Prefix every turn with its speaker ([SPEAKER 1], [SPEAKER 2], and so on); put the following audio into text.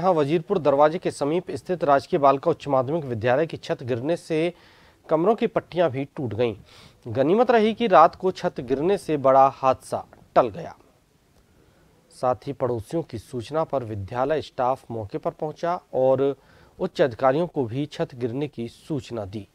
[SPEAKER 1] यहाँ वजीरपुर दरवाजे के समीप स्थित राजकीय बालिका उच्च माध्यमिक विद्यालय की छत गिरने से कमरों की पट्टियां भी टूट गईं। गनीमत रही कि रात को छत गिरने से बड़ा हादसा टल गया साथ ही पड़ोसियों की सूचना पर विद्यालय स्टाफ मौके पर पहुंचा और उच्च अधिकारियों को भी छत गिरने की सूचना दी